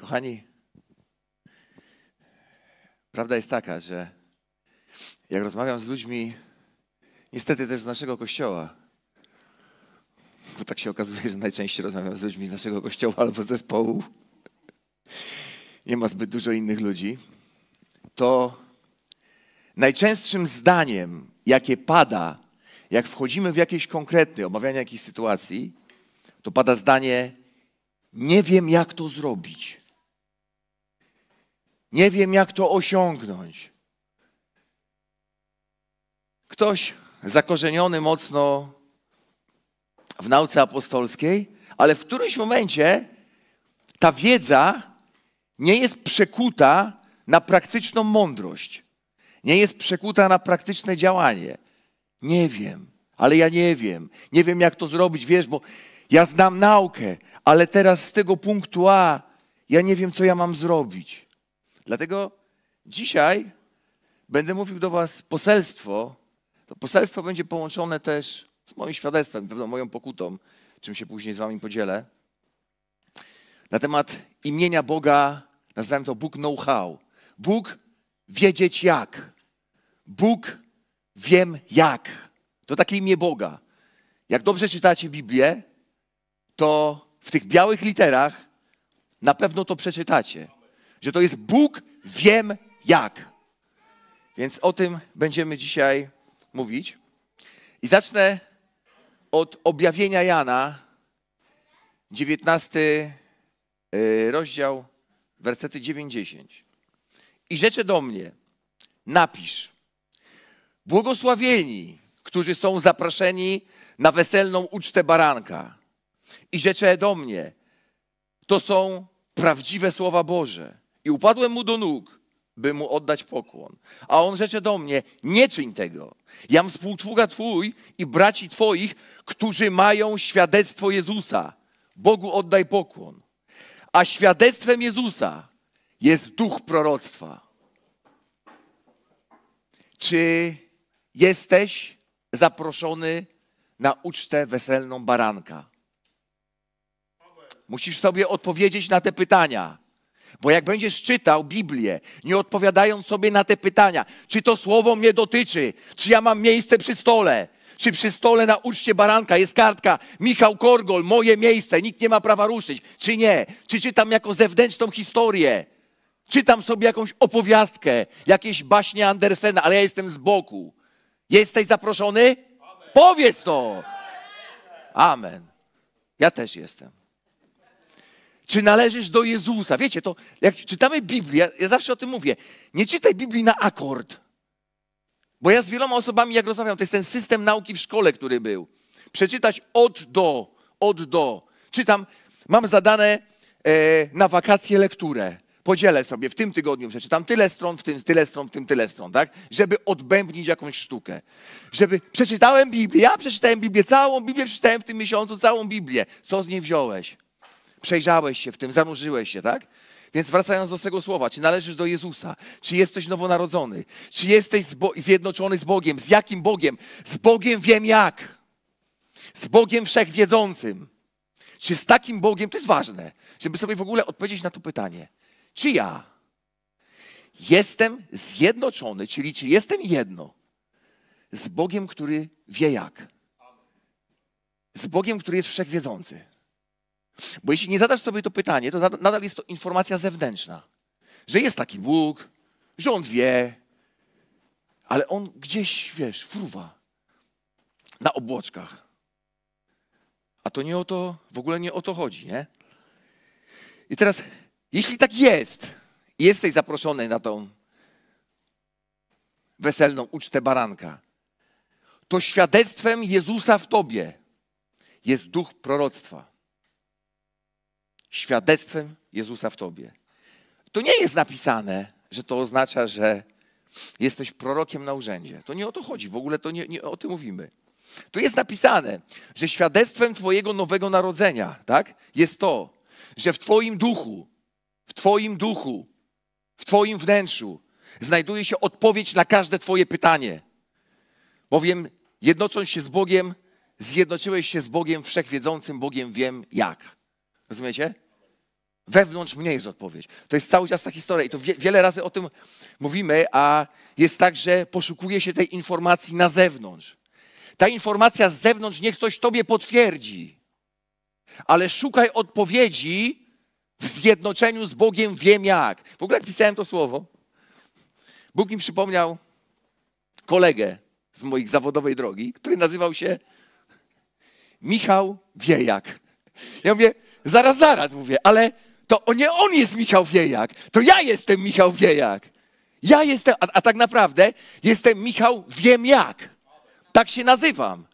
Kochani, prawda jest taka, że jak rozmawiam z ludźmi, niestety też z naszego kościoła, bo tak się okazuje, że najczęściej rozmawiam z ludźmi z naszego kościoła albo zespołu, nie ma zbyt dużo innych ludzi, to najczęstszym zdaniem, jakie pada, jak wchodzimy w jakieś konkretne omawianie jakiejś sytuacji, to pada zdanie: Nie wiem, jak to zrobić. Nie wiem, jak to osiągnąć. Ktoś zakorzeniony mocno w nauce apostolskiej, ale w którymś momencie ta wiedza nie jest przekuta na praktyczną mądrość, nie jest przekuta na praktyczne działanie. Nie wiem, ale ja nie wiem. Nie wiem, jak to zrobić, wiesz, bo ja znam naukę, ale teraz z tego punktu A ja nie wiem, co ja mam zrobić. Dlatego dzisiaj będę mówił do Was poselstwo. To poselstwo będzie połączone też z moim świadectwem, pewną moją pokutą, czym się później z Wami podzielę. Na temat imienia Boga, nazwałem to Bóg know-how. Bóg wiedzieć jak. Bóg wiem jak. To takie imię Boga. Jak dobrze czytacie Biblię, to w tych białych literach na pewno to przeczytacie że to jest Bóg, wiem jak. Więc o tym będziemy dzisiaj mówić. I zacznę od objawienia Jana, 19 y, rozdział, wersety 90. I rzecze do mnie, napisz, błogosławieni, którzy są zapraszeni na weselną ucztę baranka. I rzecze do mnie, to są prawdziwe słowa Boże i upadłem mu do nóg, by mu oddać pokłon. A on rzecze do mnie, nie czyń tego. Jam współczługa twój i braci twoich, którzy mają świadectwo Jezusa. Bogu oddaj pokłon. A świadectwem Jezusa jest duch proroctwa. Czy jesteś zaproszony na ucztę weselną baranka? Musisz sobie odpowiedzieć na te pytania. Bo jak będziesz czytał Biblię, nie odpowiadając sobie na te pytania, czy to słowo mnie dotyczy, czy ja mam miejsce przy stole, czy przy stole na uczcie baranka jest kartka Michał Korgol, moje miejsce, nikt nie ma prawa ruszyć, czy nie, czy czytam jako zewnętrzną historię, czytam sobie jakąś opowiastkę, jakieś baśnie Andersena, ale ja jestem z boku. Jesteś zaproszony? Amen. Powiedz to! Amen. Ja też jestem. Czy należysz do Jezusa? Wiecie, to jak czytamy Biblię, ja zawsze o tym mówię, nie czytaj Biblii na akord. Bo ja z wieloma osobami, jak rozmawiam, to jest ten system nauki w szkole, który był. Przeczytać od do, od do. Czytam, mam zadane e, na wakacje lekturę. Podzielę sobie w tym tygodniu, przeczytam tyle stron, w tym tyle stron, w tym tyle stron, tak? Żeby odbębnić jakąś sztukę. Żeby przeczytałem Biblię, ja przeczytałem Biblię, całą Biblię przeczytałem w tym miesiącu, całą Biblię. Co z niej wziąłeś? przejrzałeś się w tym, zanurzyłeś się, tak? Więc wracając do tego słowa, czy należysz do Jezusa? Czy jesteś nowonarodzony? Czy jesteś zjednoczony z Bogiem? Z jakim Bogiem? Z Bogiem wiem jak. Z Bogiem wszechwiedzącym. Czy z takim Bogiem, to jest ważne, żeby sobie w ogóle odpowiedzieć na to pytanie. Czy ja jestem zjednoczony, czyli czy jestem jedno z Bogiem, który wie jak? Z Bogiem, który jest wszechwiedzący. Bo jeśli nie zadasz sobie to pytanie, to nadal jest to informacja zewnętrzna, że jest taki Bóg, że On wie, ale On gdzieś, wiesz, fruwa na obłoczkach. A to nie o to, w ogóle nie o to chodzi, nie? I teraz, jeśli tak jest, jesteś zaproszony na tą weselną ucztę baranka, to świadectwem Jezusa w tobie jest duch proroctwa świadectwem Jezusa w tobie. To nie jest napisane, że to oznacza, że jesteś prorokiem na urzędzie. To nie o to chodzi, w ogóle to nie, nie o tym mówimy. Tu jest napisane, że świadectwem Twojego nowego narodzenia tak, jest to, że w Twoim duchu, w Twoim duchu, w Twoim wnętrzu znajduje się odpowiedź na każde Twoje pytanie. Bowiem jednocząc się z Bogiem, zjednoczyłeś się z Bogiem wszechwiedzącym, Bogiem wiem jak. Rozumiecie? Wewnątrz mnie jest odpowiedź. To jest cały czas ta historia i to wie, wiele razy o tym mówimy, a jest tak, że poszukuje się tej informacji na zewnątrz. Ta informacja z zewnątrz niech coś tobie potwierdzi, ale szukaj odpowiedzi w zjednoczeniu z Bogiem wiem jak. W ogóle jak pisałem to słowo, Bóg mi przypomniał kolegę z mojej zawodowej drogi, który nazywał się Michał Wiejak. Ja mówię, zaraz, zaraz mówię, ale to nie on jest Michał Wiejak, to ja jestem Michał Wiejak. Ja jestem, a, a tak naprawdę jestem Michał Wiem Jak. Tak się nazywam.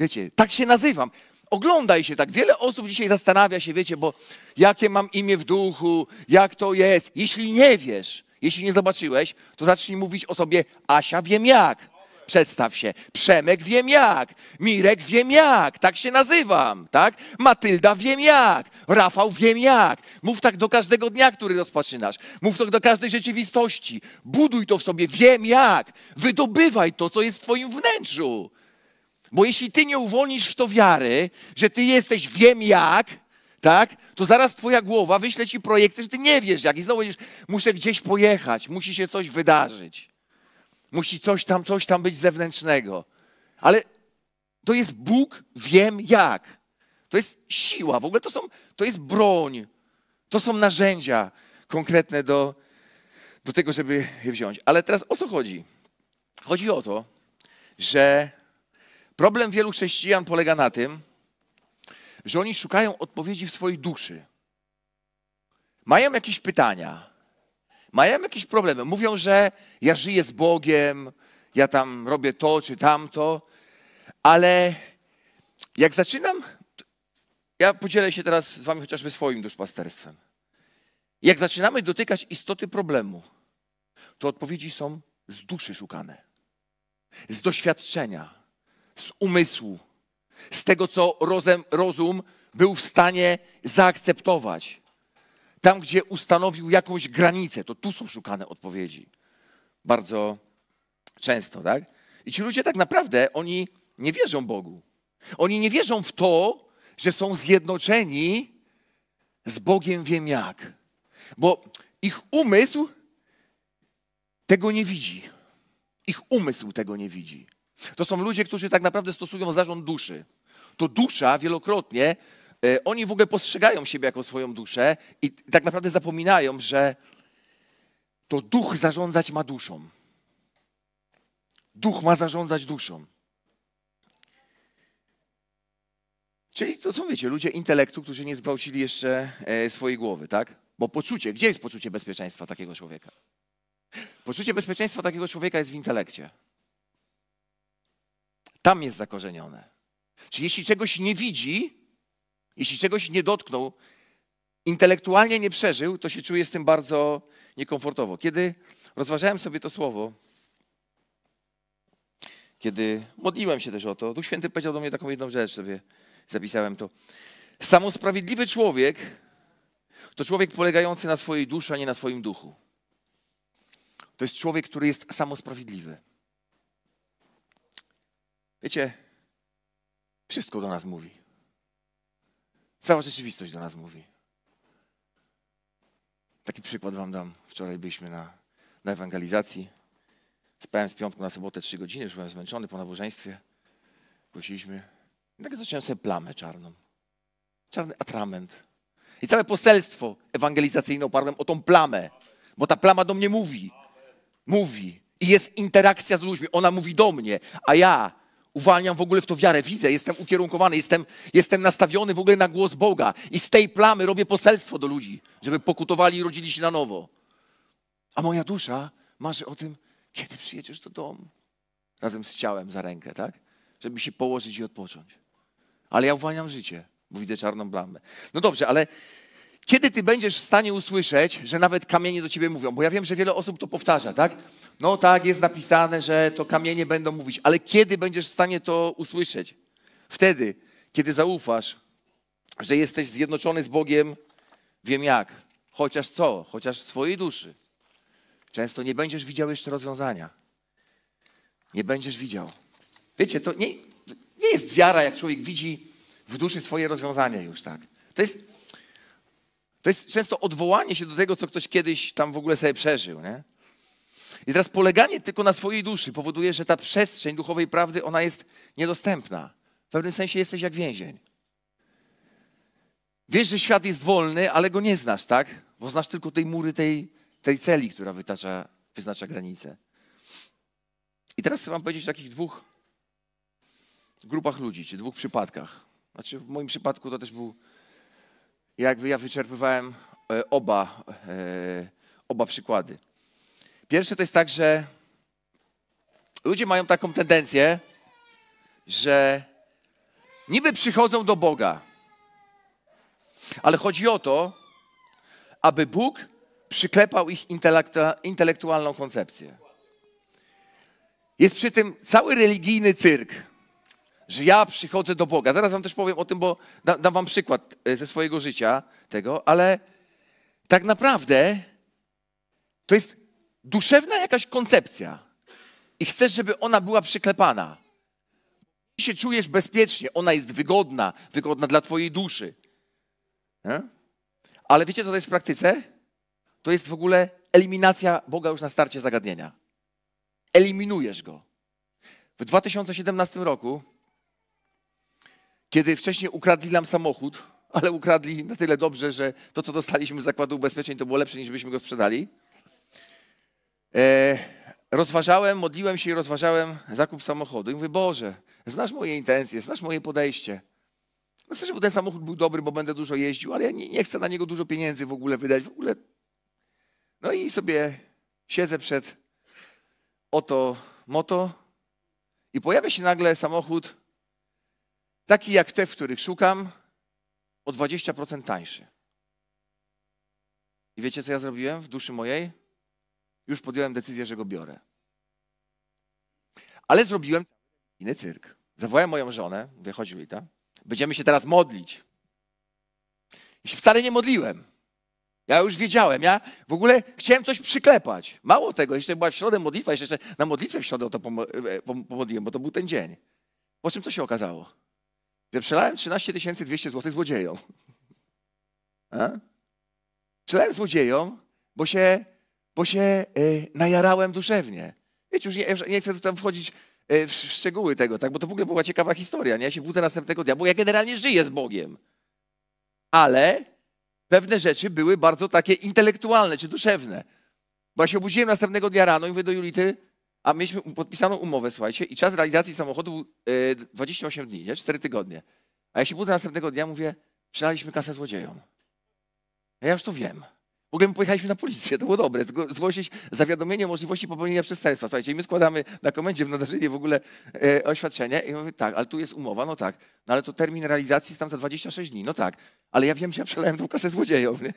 Wiecie, tak się nazywam. Oglądaj się tak. Wiele osób dzisiaj zastanawia się, wiecie, bo jakie mam imię w duchu, jak to jest. Jeśli nie wiesz, jeśli nie zobaczyłeś, to zacznij mówić o sobie Asia Wiem Jak. Przedstaw się. Przemek wiem jak. Mirek wiem jak. Tak się nazywam, tak? Matylda wiem jak. Rafał wiem jak. Mów tak do każdego dnia, który rozpoczynasz. Mów tak do każdej rzeczywistości. Buduj to w sobie. Wiem jak. Wydobywaj to, co jest w twoim wnętrzu. Bo jeśli ty nie uwolnisz w to wiary, że ty jesteś wiem jak, tak? To zaraz twoja głowa wyśle ci projekcję, że ty nie wiesz jak. I znowu będziesz, muszę gdzieś pojechać, musi się coś wydarzyć. Musi coś tam, coś tam być zewnętrznego. Ale to jest Bóg, wiem jak. To jest siła, w ogóle to, są, to jest broń. To są narzędzia konkretne do, do tego, żeby je wziąć. Ale teraz o co chodzi? Chodzi o to, że problem wielu chrześcijan polega na tym, że oni szukają odpowiedzi w swojej duszy. Mają jakieś pytania, mają jakieś problemy. Mówią, że ja żyję z Bogiem, ja tam robię to czy tamto, ale jak zaczynam, ja podzielę się teraz z wami chociażby swoim duszpasterstwem. Jak zaczynamy dotykać istoty problemu, to odpowiedzi są z duszy szukane, z doświadczenia, z umysłu, z tego, co rozum, rozum był w stanie zaakceptować. Tam, gdzie ustanowił jakąś granicę, to tu są szukane odpowiedzi. Bardzo często, tak? I ci ludzie tak naprawdę, oni nie wierzą Bogu. Oni nie wierzą w to, że są zjednoczeni z Bogiem wiem jak. Bo ich umysł tego nie widzi. Ich umysł tego nie widzi. To są ludzie, którzy tak naprawdę stosują zarząd duszy. To dusza wielokrotnie E, oni w ogóle postrzegają siebie jako swoją duszę i tak naprawdę zapominają, że to duch zarządzać ma duszą. Duch ma zarządzać duszą. Czyli to są, wiecie, ludzie intelektu, którzy nie zgwałcili jeszcze e, swojej głowy, tak? Bo poczucie, gdzie jest poczucie bezpieczeństwa takiego człowieka? Poczucie bezpieczeństwa takiego człowieka jest w intelekcie. Tam jest zakorzenione. Czy jeśli czegoś nie widzi, jeśli czegoś nie dotknął, intelektualnie nie przeżył, to się czuję z tym bardzo niekomfortowo. Kiedy rozważałem sobie to słowo, kiedy modliłem się też o to, Duch Święty powiedział do mnie taką jedną rzecz, sobie zapisałem to. Samosprawiedliwy człowiek to człowiek polegający na swojej duszy, a nie na swoim duchu. To jest człowiek, który jest samosprawiedliwy. Wiecie, wszystko do nas mówi. Cała rzeczywistość do nas mówi. Taki przykład wam dam. Wczoraj byliśmy na, na ewangelizacji. Spałem z piątku na sobotę trzy godziny, już byłem zmęczony po nabożeństwie. Głosiliśmy. I tak zacząłem sobie plamę czarną. Czarny atrament. I całe poselstwo ewangelizacyjne oparłem o tą plamę. Bo ta plama do mnie mówi. Mówi. I jest interakcja z ludźmi. Ona mówi do mnie. A ja uwalniam w ogóle w to wiarę, widzę, jestem ukierunkowany, jestem, jestem nastawiony w ogóle na głos Boga i z tej plamy robię poselstwo do ludzi, żeby pokutowali i rodzili się na nowo. A moja dusza marzy o tym, kiedy przyjedziesz do domu. Razem z ciałem za rękę, tak? Żeby się położyć i odpocząć. Ale ja uwalniam życie, bo widzę czarną plamę. No dobrze, ale kiedy ty będziesz w stanie usłyszeć, że nawet kamienie do ciebie mówią? Bo ja wiem, że wiele osób to powtarza, tak? No tak, jest napisane, że to kamienie będą mówić, ale kiedy będziesz w stanie to usłyszeć? Wtedy, kiedy zaufasz, że jesteś zjednoczony z Bogiem, wiem jak, chociaż co, chociaż w swojej duszy. Często nie będziesz widział jeszcze rozwiązania. Nie będziesz widział. Wiecie, to nie, nie jest wiara, jak człowiek widzi w duszy swoje rozwiązanie już tak. To jest to jest często odwołanie się do tego, co ktoś kiedyś tam w ogóle sobie przeżył. Nie? I teraz poleganie tylko na swojej duszy powoduje, że ta przestrzeń duchowej prawdy, ona jest niedostępna. W pewnym sensie jesteś jak więzień. Wiesz, że świat jest wolny, ale go nie znasz, tak? Bo znasz tylko tej mury, tej, tej celi, która wytacza, wyznacza granice. I teraz chcę wam powiedzieć o takich dwóch grupach ludzi, czy dwóch przypadkach. Znaczy w moim przypadku to też był jakby ja wyczerpywałem e, oba, e, oba przykłady. Pierwsze to jest tak, że ludzie mają taką tendencję, że niby przychodzą do Boga, ale chodzi o to, aby Bóg przyklepał ich intelektualną koncepcję. Jest przy tym cały religijny cyrk że ja przychodzę do Boga. Zaraz wam też powiem o tym, bo dam, dam wam przykład e, ze swojego życia tego, ale tak naprawdę to jest duszewna jakaś koncepcja i chcesz, żeby ona była przyklepana. Ty się czujesz bezpiecznie, ona jest wygodna, wygodna dla twojej duszy. Nie? Ale wiecie, co to jest w praktyce? To jest w ogóle eliminacja Boga już na starcie zagadnienia. Eliminujesz go. W 2017 roku kiedy wcześniej ukradli nam samochód, ale ukradli na tyle dobrze, że to, co dostaliśmy z zakładu ubezpieczeń, to było lepsze, niż byśmy go sprzedali. E, rozważałem, modliłem się i rozważałem zakup samochodu. I mówię, Boże, znasz moje intencje, znasz moje podejście. No chcę, żeby ten samochód był dobry, bo będę dużo jeździł, ale ja nie, nie chcę na niego dużo pieniędzy w ogóle wydać. W ogóle. No i sobie siedzę przed oto moto i pojawia się nagle samochód taki jak te, w których szukam, o 20% tańszy. I wiecie, co ja zrobiłem w duszy mojej? Już podjąłem decyzję, że go biorę. Ale zrobiłem inny cyrk. Zawołałem moją żonę, wychodził i Julita, będziemy się teraz modlić. I się wcale nie modliłem. Ja już wiedziałem, ja w ogóle chciałem coś przyklepać. Mało tego, jeszcze była w środę modlitwa, jeszcze na modlitwę w środę o to e, pomodliłem, bo to był ten dzień. Po czym co się okazało? że przelałem 13 200 zł złodziejom. A? E? Przelałem złodziejom, bo się, bo się y, najarałem duszewnie. Wiecie, już nie, już nie chcę tu tam wchodzić e, w szczegóły tego, tak? bo to w ogóle była ciekawa historia. Nie? Ja się budzę następnego dnia, bo ja generalnie żyję z Bogiem. Ale pewne rzeczy były bardzo takie intelektualne czy duszewne. Bo ja się obudziłem następnego dnia rano i mówię do Julity, a mieliśmy podpisaną umowę, słuchajcie, i czas realizacji samochodu 28 y, dni, nie? 4 tygodnie. A ja się budzę następnego dnia, mówię, przelaliśmy kasę złodziejom. A ja już to wiem. W ogóle my pojechaliśmy na policję, to było dobre. Zgłosić zawiadomienie o możliwości popełnienia przestępstwa. Słuchajcie, my składamy na komendzie w nadarzynie w ogóle e, oświadczenie i mówię, tak, ale tu jest umowa, no tak, no ale to termin realizacji jest tam za 26 dni, no tak, ale ja wiem, że ja przelałem tą kasę złodziejom, nie?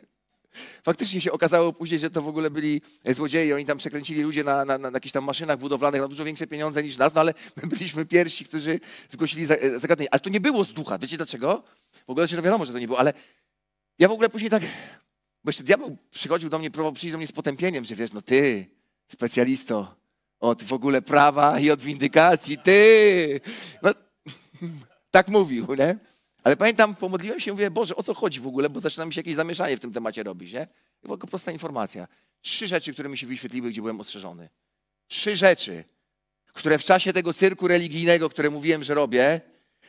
Faktycznie się okazało później, że to w ogóle byli złodzieje. Oni tam przekręcili ludzie na, na, na jakichś tam maszynach budowlanych na dużo większe pieniądze niż nas, no ale my byliśmy pierwsi, którzy zgłosili e, zagadnienie. Ale to nie było z ducha. Wiecie dlaczego? W ogóle się to wiadomo, że to nie było, ale ja w ogóle później tak... Bo jeszcze diabeł przychodził do mnie, próbował przyjść do mnie z potępieniem, że wiesz, no ty, specjalisto od w ogóle prawa i od windykacji, ty! No, tak mówił, nie? Ale pamiętam, pomodliłem się i mówię, Boże, o co chodzi w ogóle, bo zaczyna mi się jakieś zamieszanie w tym temacie robić, nie? I była prosta informacja. Trzy rzeczy, które mi się wyświetliły, gdzie byłem ostrzeżony. Trzy rzeczy, które w czasie tego cyrku religijnego, które mówiłem, że robię,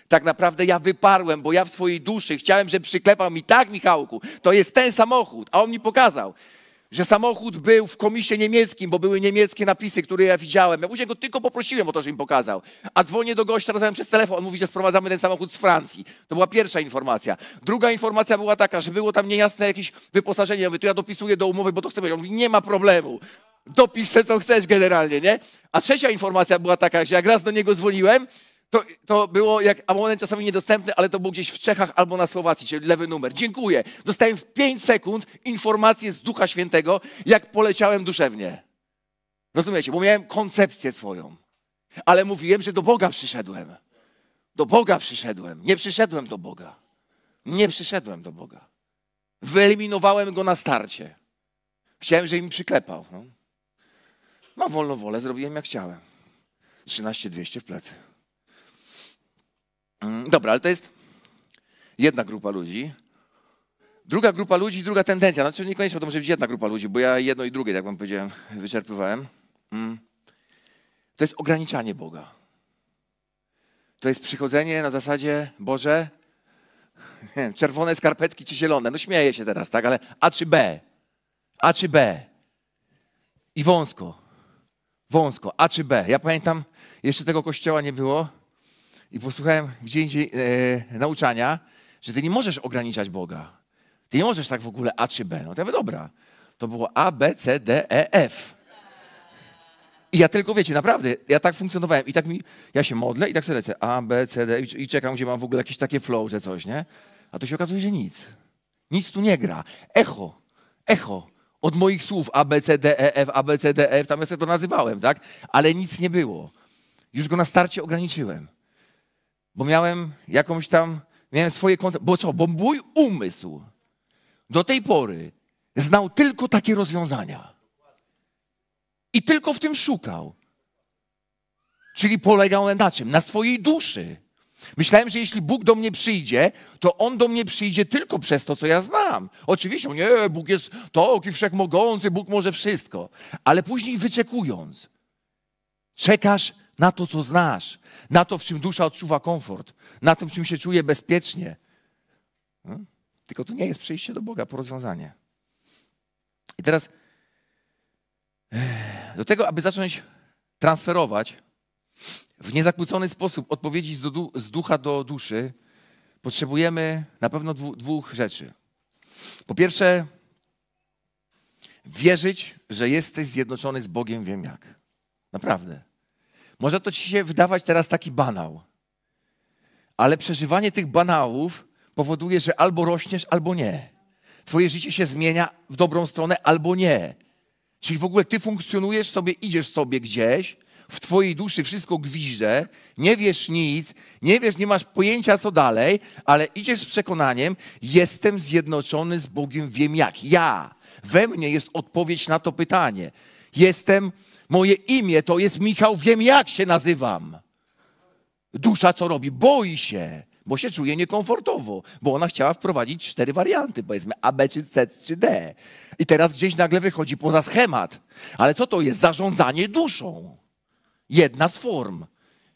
tak naprawdę ja wyparłem, bo ja w swojej duszy chciałem, żeby przyklepał mi tak, Michałku, to jest ten samochód, a on mi pokazał że samochód był w komisie niemieckim, bo były niemieckie napisy, które ja widziałem. Ja później go tylko poprosiłem o to, że im pokazał. A dzwonię do gościa, rozmawiam przez telefon, on mówi, że sprowadzamy ten samochód z Francji. To była pierwsza informacja. Druga informacja była taka, że było tam niejasne jakieś wyposażenie. Ja mówię, to ja dopisuję do umowy, bo to chcę powiedzieć. On mówi, nie ma problemu. Dopisz co chcesz generalnie, nie? A trzecia informacja była taka, że jak raz do niego dzwoniłem, to, to było jak abonent czasami niedostępny, ale to był gdzieś w Czechach albo na Słowacji, czyli lewy numer. Dziękuję. Dostałem w 5 sekund informację z Ducha Świętego, jak poleciałem duszewnie. Rozumiecie? Bo miałem koncepcję swoją. Ale mówiłem, że do Boga przyszedłem. Do Boga przyszedłem. Nie przyszedłem do Boga. Nie przyszedłem do Boga. Wyeliminowałem go na starcie. Chciałem, żeby mi przyklepał. No. Mam wolną wolę, zrobiłem jak chciałem. 13 200 w plecy. Mm, dobra, ale to jest jedna grupa ludzi. Druga grupa ludzi, druga tendencja. Znaczy niekoniecznie to może być jedna grupa ludzi, bo ja jedno i drugie, tak jak wam powiedziałem, wyczerpywałem. Mm. To jest ograniczanie Boga. To jest przychodzenie na zasadzie, Boże, wiem, czerwone skarpetki czy zielone. No śmieję się teraz, tak, ale A czy B? A czy B? I wąsko. Wąsko. A czy B? Ja pamiętam, jeszcze tego kościoła nie było i posłuchałem gdzie indziej e, nauczania, że ty nie możesz ograniczać Boga. Ty nie możesz tak w ogóle A czy B. No to ja mówię, dobra, to było A, B, C, D, E, F. I ja tylko, wiecie, naprawdę, ja tak funkcjonowałem i tak mi, ja się modlę i tak sobie lecę A, B, C, D i, i czekam, gdzie mam w ogóle jakieś takie flow, że coś, nie? A to się okazuje, że nic. Nic tu nie gra. Echo, echo od moich słów A, B, C, D, E, F, A, B, C, D, E, F, tam ja sobie to nazywałem, tak? Ale nic nie było. Już go na starcie ograniczyłem bo miałem jakąś tam, miałem swoje koncepcje. Bo co? Bo mój umysł do tej pory znał tylko takie rozwiązania. I tylko w tym szukał. Czyli polegał na czym? Na swojej duszy. Myślałem, że jeśli Bóg do mnie przyjdzie, to On do mnie przyjdzie tylko przez to, co ja znam. Oczywiście, nie, Bóg jest taki wszechmogący, Bóg może wszystko. Ale później wyczekując, czekasz na to, co znasz, na to, w czym dusza odczuwa komfort, na tym, w czym się czuje bezpiecznie. Hmm? Tylko to nie jest przejście do Boga po rozwiązanie. I teraz eh, do tego, aby zacząć transferować w niezakłócony sposób odpowiedzi z, ducha do duszy, potrzebujemy na pewno dwóch rzeczy. Po pierwsze, wierzyć, że jesteś zjednoczony z Bogiem, wiem jak. Naprawdę. Może to ci się wydawać teraz taki banał, ale przeżywanie tych banałów powoduje, że albo rośniesz, albo nie. Twoje życie się zmienia w dobrą stronę, albo nie. Czyli w ogóle ty funkcjonujesz sobie, idziesz sobie gdzieś, w twojej duszy wszystko gwiżdże, nie wiesz nic, nie wiesz, nie masz pojęcia co dalej, ale idziesz z przekonaniem, jestem zjednoczony z Bogiem, wiem jak. Ja, we mnie jest odpowiedź na to pytanie. Jestem Moje imię to jest Michał, wiem jak się nazywam. Dusza co robi? Boi się, bo się czuje niekomfortowo, bo ona chciała wprowadzić cztery warianty, powiedzmy A, B, czy C, czy D. I teraz gdzieś nagle wychodzi poza schemat. Ale co to jest? Zarządzanie duszą. Jedna z form.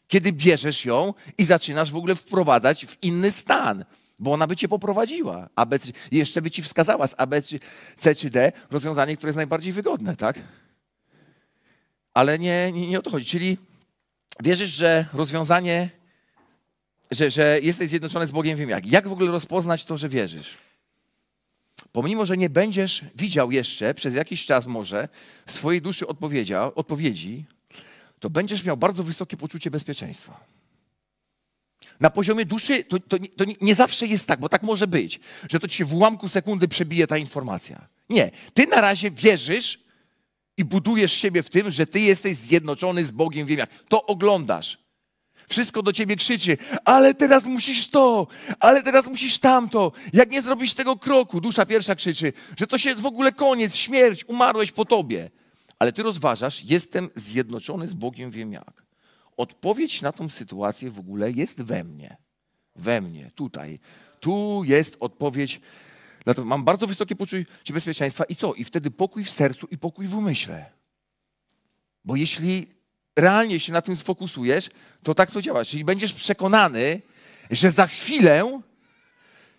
Kiedy bierzesz ją i zaczynasz w ogóle wprowadzać w inny stan bo ona by cię poprowadziła. A, B, jeszcze by ci wskazała z A, B, C czy D rozwiązanie, które jest najbardziej wygodne, tak? ale nie, nie, nie o to chodzi. Czyli wierzysz, że rozwiązanie, że, że jesteś zjednoczony z Bogiem, wiem jak. Jak w ogóle rozpoznać to, że wierzysz? Pomimo, że nie będziesz widział jeszcze przez jakiś czas może w swojej duszy odpowiedzi, to będziesz miał bardzo wysokie poczucie bezpieczeństwa. Na poziomie duszy to, to, to nie, nie zawsze jest tak, bo tak może być, że to ci się w ułamku sekundy przebije ta informacja. Nie, ty na razie wierzysz, i budujesz siebie w tym, że ty jesteś zjednoczony z Bogiem w jak To oglądasz. Wszystko do ciebie krzyczy, ale teraz musisz to, ale teraz musisz tamto. Jak nie zrobisz tego kroku, dusza pierwsza krzyczy, że to się w ogóle koniec, śmierć, umarłeś po tobie. Ale ty rozważasz, jestem zjednoczony z Bogiem, wiem jak. Odpowiedź na tą sytuację w ogóle jest we mnie. We mnie, tutaj. Tu jest odpowiedź Dlatego mam bardzo wysokie poczucie bezpieczeństwa i co? I wtedy pokój w sercu i pokój w umyśle. Bo jeśli realnie się na tym sfokusujesz, to tak to działa. Czyli będziesz przekonany, że za chwilę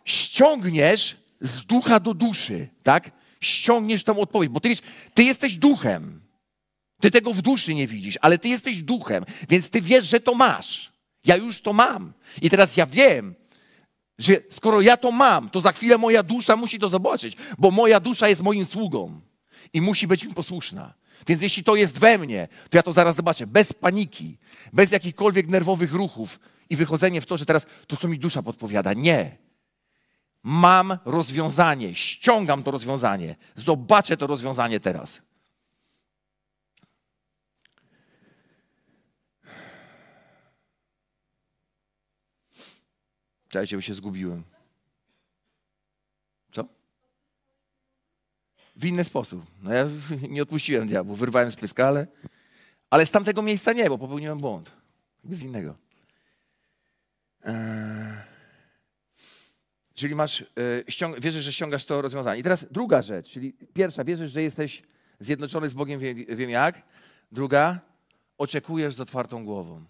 ściągniesz z ducha do duszy, tak? Ściągniesz tam odpowiedź, bo ty, wiesz, ty jesteś duchem. Ty tego w duszy nie widzisz, ale ty jesteś duchem, więc ty wiesz, że to masz. Ja już to mam. I teraz ja wiem, że skoro ja to mam, to za chwilę moja dusza musi to zobaczyć, bo moja dusza jest moim sługą i musi być mi posłuszna. Więc jeśli to jest we mnie, to ja to zaraz zobaczę, bez paniki, bez jakichkolwiek nerwowych ruchów i wychodzenie w to, że teraz to, co mi dusza podpowiada. Nie. Mam rozwiązanie, ściągam to rozwiązanie, zobaczę to rozwiązanie teraz. Czekajcie, bo się zgubiłem. Co? W inny sposób. No ja nie odpuściłem diabłu, wyrwałem z pyska, ale, ale z tamtego miejsca nie, bo popełniłem błąd. Z innego. Eee... Czyli masz, e, ściąg- wierzysz, że ściągasz to rozwiązanie. I teraz druga rzecz, czyli pierwsza, wierzysz, że jesteś zjednoczony z Bogiem, wiem, wiem jak. Druga, oczekujesz z otwartą głową.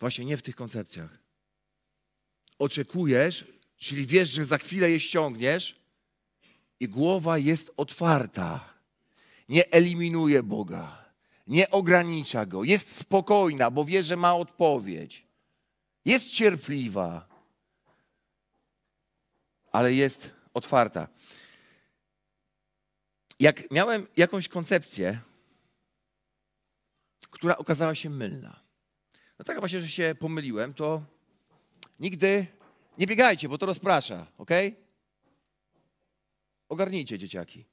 Właśnie nie w tych koncepcjach oczekujesz, czyli wiesz, że za chwilę je ściągniesz, i głowa jest otwarta. Nie eliminuje Boga, nie ogranicza go, jest spokojna, bo wie, że ma odpowiedź. Jest cierpliwa, ale jest otwarta. Jak miałem jakąś koncepcję, która okazała się mylna, no tak właśnie, że się pomyliłem, to Nigdy nie biegajcie, bo to rozprasza, ok? Ogarnijcie dzieciaki.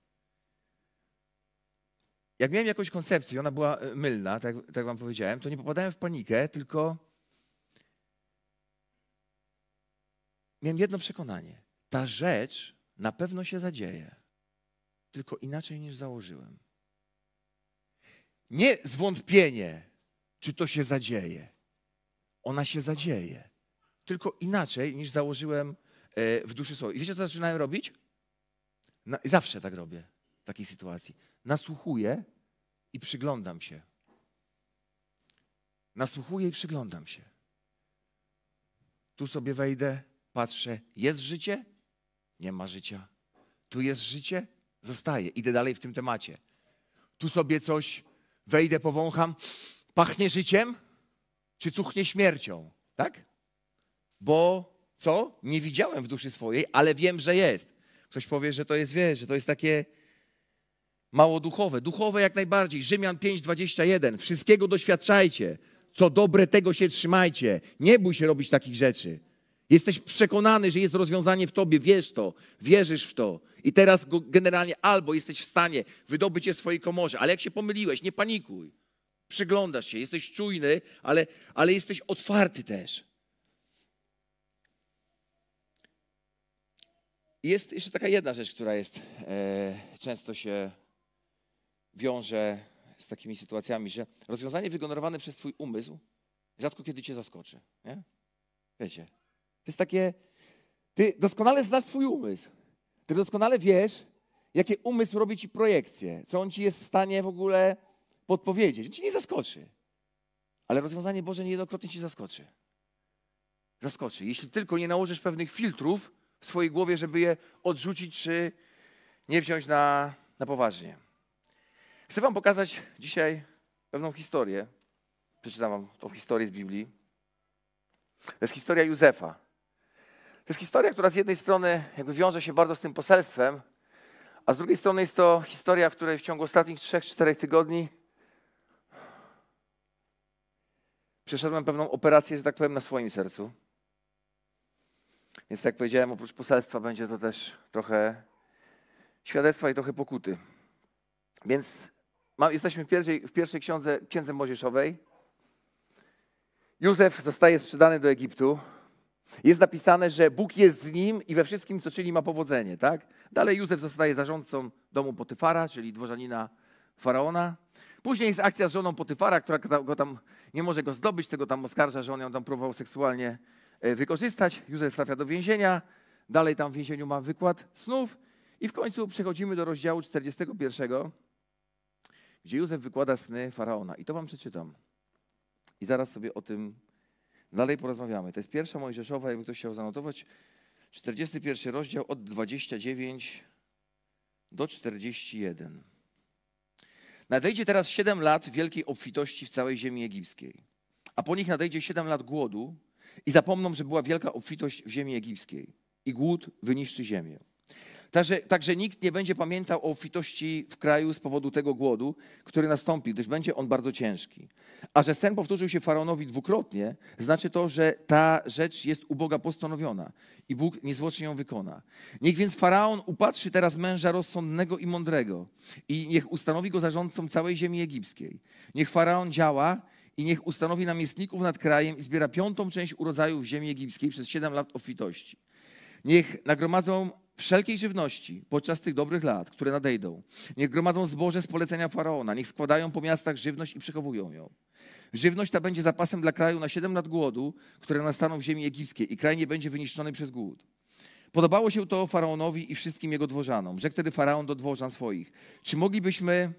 Jak miałem jakąś koncepcję, ona była e, mylna, tak, tak wam powiedziałem, to nie popadałem w panikę, tylko miałem jedno przekonanie. Ta rzecz na pewno się zadzieje, tylko inaczej niż założyłem. Nie zwątpienie, czy to się zadzieje. Ona się zadzieje tylko inaczej niż założyłem e, w duszy swojej. I wiecie, co zaczynałem robić? Na, zawsze tak robię w takiej sytuacji. Nasłuchuję i przyglądam się. Nasłuchuję i przyglądam się. Tu sobie wejdę, patrzę, jest życie? Nie ma życia. Tu jest życie? Zostaje. Idę dalej w tym temacie. Tu sobie coś wejdę, powącham. Pachnie życiem? Czy cuchnie śmiercią? Tak? bo co? Nie widziałem w duszy swojej, ale wiem, że jest. Ktoś powie, że to jest, wiesz, że to jest takie mało duchowe. Duchowe jak najbardziej. Rzymian 5:21. Wszystkiego doświadczajcie. Co dobre, tego się trzymajcie. Nie bój się robić takich rzeczy. Jesteś przekonany, że jest rozwiązanie w tobie, wiesz to, wierzysz w to. I teraz generalnie albo jesteś w stanie wydobyć je swojej komorze, ale jak się pomyliłeś, nie panikuj. Przyglądasz się, jesteś czujny, ale, ale jesteś otwarty też. Jest jeszcze taka jedna rzecz, która jest e, często się wiąże z takimi sytuacjami, że rozwiązanie wygenerowane przez Twój umysł rzadko kiedy Cię zaskoczy. Nie? Wiecie, to jest takie. Ty doskonale znasz swój umysł. Ty doskonale wiesz, jakie umysł robi Ci projekcje, co on Ci jest w stanie w ogóle podpowiedzieć. On Ci nie zaskoczy. Ale rozwiązanie Boże niejednokrotnie Ci zaskoczy. Zaskoczy. Jeśli tylko nie nałożysz pewnych filtrów, w swojej głowie, żeby je odrzucić czy nie wziąć na, na poważnie. Chcę Wam pokazać dzisiaj pewną historię. Przeczytam Wam tą historię z Biblii. To jest historia Józefa. To jest historia, która z jednej strony jakby wiąże się bardzo z tym poselstwem, a z drugiej strony jest to historia, w której w ciągu ostatnich 3-4 tygodni przeszedłem pewną operację, że tak powiem, na swoim sercu. Więc tak jak powiedziałem, oprócz poselstwa będzie to też trochę świadectwa i trochę pokuty. Więc jesteśmy w pierwszej, w pierwszej ksiądze, księdze Mojżeszowej. Józef zostaje sprzedany do Egiptu. Jest napisane, że Bóg jest z nim i we wszystkim, co czyni, ma powodzenie. Tak? Dalej Józef zostaje zarządcą domu Potyfara, czyli dworzanina faraona. Później jest akcja z żoną Potyfara, która go tam nie może go zdobyć, tego tam oskarża, że on ją tam próbował seksualnie E, wykorzystać. Józef trafia do więzienia, dalej tam w więzieniu ma wykład snów i w końcu przechodzimy do rozdziału 41, gdzie Józef wykłada sny Faraona. I to wam przeczytam. I zaraz sobie o tym dalej porozmawiamy. To jest pierwsza Mojżeszowa, jakby ktoś chciał zanotować, 41 rozdział od 29 do 41. Nadejdzie teraz siedem lat wielkiej obfitości w całej ziemi egipskiej, a po nich nadejdzie siedem lat głodu, i zapomną, że była wielka obfitość w ziemi egipskiej i głód wyniszczy ziemię. Także, także nikt nie będzie pamiętał o obfitości w kraju z powodu tego głodu, który nastąpi, gdyż będzie on bardzo ciężki. A że sen powtórzył się faraonowi dwukrotnie, znaczy to, że ta rzecz jest u Boga postanowiona i Bóg niezwłocznie ją wykona. Niech więc faraon upatrzy teraz męża rozsądnego i mądrego i niech ustanowi go zarządcą całej ziemi egipskiej. Niech faraon działa i niech ustanowi namiestników nad krajem i zbiera piątą część urodzaju w ziemi egipskiej przez siedem lat obfitości. Niech nagromadzą wszelkiej żywności podczas tych dobrych lat, które nadejdą. Niech gromadzą zboże z polecenia faraona, niech składają po miastach żywność i przechowują ją. Żywność ta będzie zapasem dla kraju na siedem lat głodu, które nastaną w ziemi egipskiej i kraj nie będzie wyniszczony przez głód. Podobało się to faraonowi i wszystkim jego dworzanom. Rzekł wtedy faraon do dworzan swoich: Czy moglibyśmy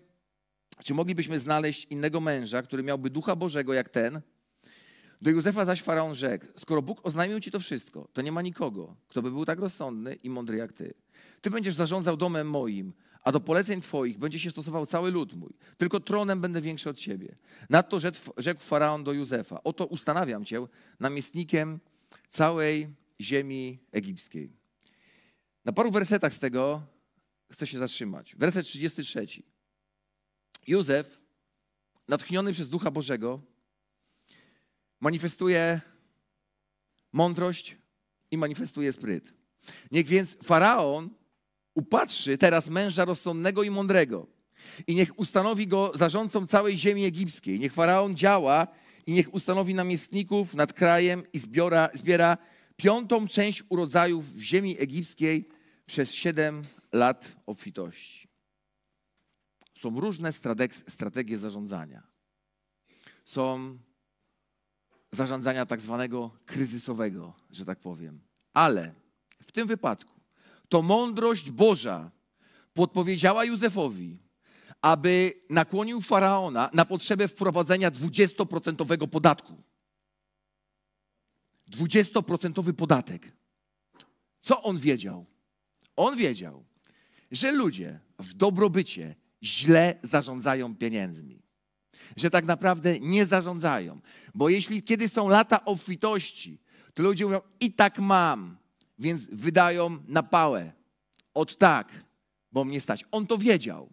czy moglibyśmy znaleźć innego męża, który miałby ducha Bożego jak ten? Do Józefa zaś faraon rzekł: Skoro Bóg oznajmił ci to wszystko, to nie ma nikogo, kto by był tak rozsądny i mądry jak ty. Ty będziesz zarządzał domem moim, a do poleceń twoich będzie się stosował cały lud mój. Tylko tronem będę większy od ciebie. Nadto rzekł faraon do Józefa: Oto ustanawiam cię namiestnikiem całej ziemi egipskiej. Na paru wersetach z tego chcę się zatrzymać. Werset 33. Józef, natchniony przez Ducha Bożego, manifestuje mądrość i manifestuje spryt. Niech więc faraon upatrzy teraz męża rozsądnego i mądrego i niech ustanowi go zarządcą całej ziemi egipskiej. Niech faraon działa i niech ustanowi namiestników nad krajem i zbiora, zbiera piątą część urodzajów w ziemi egipskiej przez siedem lat obfitości. Są różne strategie zarządzania. Są zarządzania tak zwanego kryzysowego, że tak powiem. Ale w tym wypadku to mądrość Boża podpowiedziała Józefowi, aby nakłonił faraona na potrzebę wprowadzenia 20% podatku. 20% podatek. Co on wiedział? On wiedział, że ludzie w dobrobycie źle zarządzają pieniędzmi. Że tak naprawdę nie zarządzają. Bo jeśli kiedy są lata obfitości, to ludzie mówią i tak mam, więc wydają na pałę. Od tak, bo mnie stać. On to wiedział.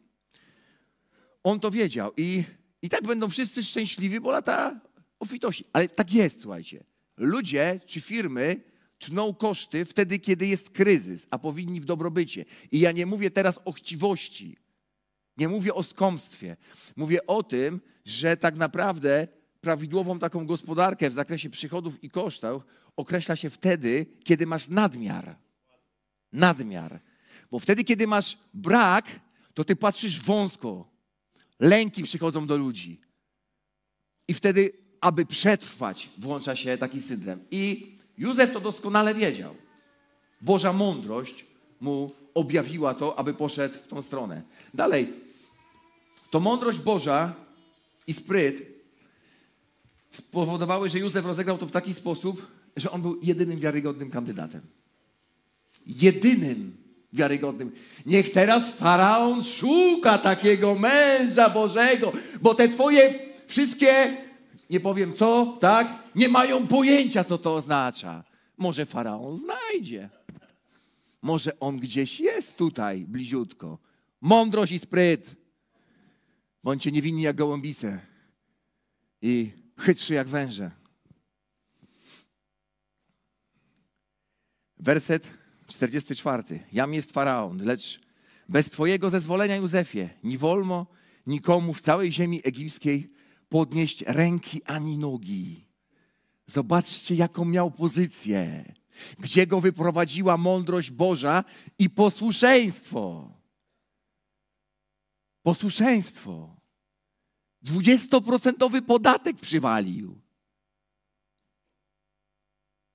On to wiedział i, i tak będą wszyscy szczęśliwi, bo lata obfitości. Ale tak jest, słuchajcie. Ludzie czy firmy tną koszty wtedy, kiedy jest kryzys, a powinni w dobrobycie. I ja nie mówię teraz o chciwości, nie mówię o skąpstwie. Mówię o tym, że tak naprawdę prawidłową taką gospodarkę w zakresie przychodów i kosztów określa się wtedy, kiedy masz nadmiar. Nadmiar. Bo wtedy, kiedy masz brak, to ty patrzysz wąsko. Lęki przychodzą do ludzi. I wtedy, aby przetrwać, włącza się taki syndrom. I Józef to doskonale wiedział. Boża mądrość mu objawiła to, aby poszedł w tą stronę. Dalej, to mądrość Boża i spryt spowodowały, że Józef rozegrał to w taki sposób, że on był jedynym wiarygodnym kandydatem. Jedynym wiarygodnym. Niech teraz faraon szuka takiego męża Bożego, bo te twoje wszystkie, nie powiem co, tak, nie mają pojęcia, co to oznacza. Może faraon znajdzie. Może on gdzieś jest tutaj, bliziutko. Mądrość i spryt. Bądźcie niewinni jak gołąbice i chytrzy jak węże. Werset 44. Jam jest faraon, lecz bez Twojego zezwolenia, Józefie, nie wolno nikomu w całej ziemi egipskiej podnieść ręki ani nogi. Zobaczcie, jaką miał pozycję, gdzie go wyprowadziła mądrość Boża i posłuszeństwo. Posłuszeństwo. 20% podatek przywalił.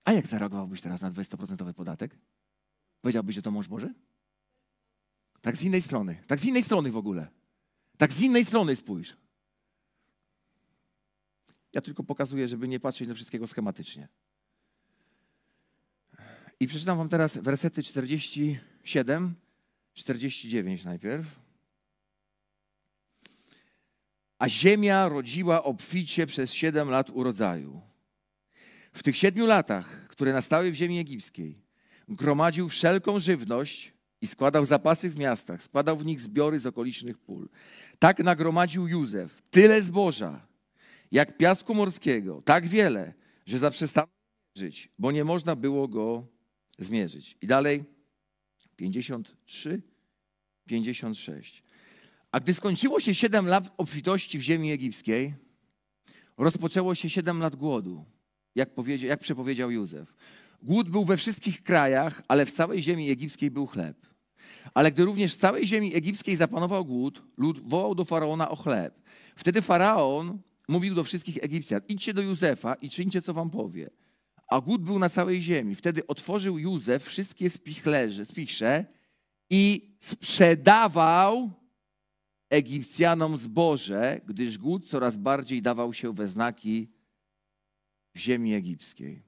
A jak zareagowałbyś teraz na 20% podatek? Powiedziałbyś, że to mąż Boży? Tak z innej strony. Tak z innej strony w ogóle. Tak z innej strony spójrz. Ja tylko pokazuję, żeby nie patrzeć na wszystkiego schematycznie. I przeczytam wam teraz wersety 47, 49 najpierw a ziemia rodziła obficie przez siedem lat urodzaju. W tych siedmiu latach, które nastały w ziemi egipskiej, gromadził wszelką żywność i składał zapasy w miastach, składał w nich zbiory z okolicznych pól. Tak nagromadził Józef tyle zboża, jak piasku morskiego, tak wiele, że zaprzestał żyć, bo nie można było go zmierzyć. I dalej 53, 56. A gdy skończyło się siedem lat obfitości w ziemi egipskiej, rozpoczęło się siedem lat głodu, jak, jak przepowiedział Józef. Głód był we wszystkich krajach, ale w całej ziemi egipskiej był chleb. Ale gdy również w całej ziemi egipskiej zapanował głód, lud wołał do faraona o chleb. Wtedy faraon mówił do wszystkich Egipcjan: Idźcie do Józefa i czyńcie, co wam powie. A głód był na całej ziemi. Wtedy otworzył Józef wszystkie spichlerze, spichrze i sprzedawał Egipcjanom zboże, gdyż głód coraz bardziej dawał się we znaki w ziemi egipskiej.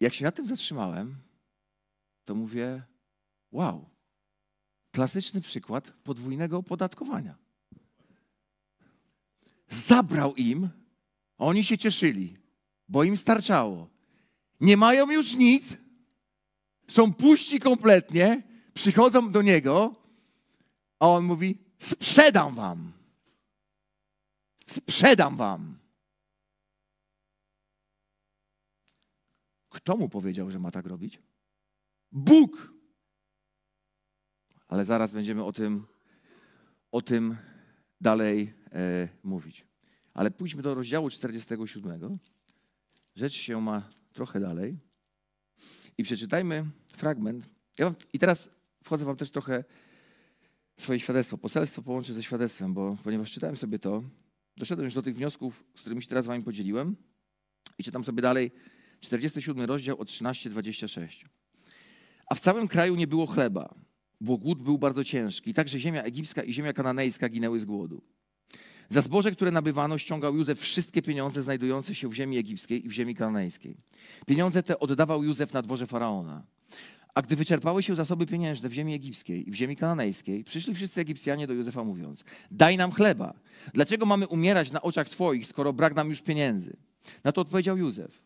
Jak się na tym zatrzymałem, to mówię: Wow, klasyczny przykład podwójnego opodatkowania. Zabrał im, oni się cieszyli, bo im starczało. Nie mają już nic, są puści kompletnie, przychodzą do niego, a on mówi: Sprzedam wam. Sprzedam wam. Kto mu powiedział, że ma tak robić? Bóg. Ale zaraz będziemy o tym, o tym dalej e, mówić. Ale pójdźmy do rozdziału 47. Rzecz się ma trochę dalej. I przeczytajmy fragment. Ja wam, I teraz wchodzę wam też trochę swoje świadectwo, poselstwo połączę ze świadectwem, bo ponieważ czytałem sobie to, doszedłem już do tych wniosków, z którymi się teraz z wami podzieliłem i czytam sobie dalej 47 rozdział od 13-26. A w całym kraju nie było chleba, bo głód był bardzo ciężki, także ziemia egipska i ziemia kananejska ginęły z głodu. Za zboże, które nabywano, ściągał Józef wszystkie pieniądze znajdujące się w ziemi egipskiej i w ziemi kananejskiej. Pieniądze te oddawał Józef na dworze faraona. A gdy wyczerpały się zasoby pieniężne w ziemi egipskiej i w ziemi kananejskiej, przyszli wszyscy Egipcjanie do Józefa mówiąc: Daj nam chleba. Dlaczego mamy umierać na oczach Twoich, skoro brak nam już pieniędzy? Na to odpowiedział Józef: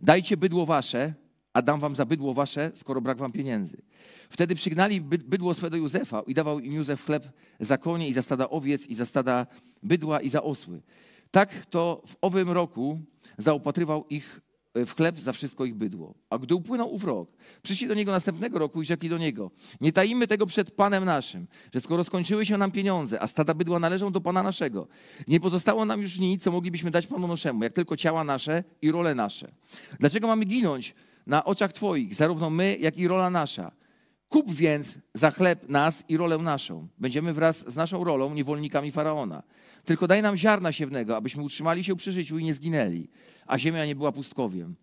Dajcie bydło wasze, a dam wam za bydło wasze, skoro brak wam pieniędzy. Wtedy przygnali bydło swe do Józefa i dawał im Józef chleb za konie i za stada owiec i za stada bydła i za osły. Tak to w owym roku zaopatrywał ich e, w chleb za wszystko ich bydło. A gdy upłynął ów rok, przyszli do niego następnego roku i rzekli do niego, nie taimy tego przed Panem naszym, że skoro skończyły się nam pieniądze, a stada bydła należą do Pana naszego, nie pozostało nam już nic, co moglibyśmy dać Panu naszemu, jak tylko ciała nasze i role nasze. Dlaczego mamy ginąć na oczach Twoich, zarówno my, jak i rola nasza? Kup więc za chleb nas i rolę naszą. Będziemy wraz z naszą rolą niewolnikami faraona. Tylko daj nam ziarna siewnego, abyśmy utrzymali się przy życiu i nie zginęli, a ziemia nie była pustkowiem.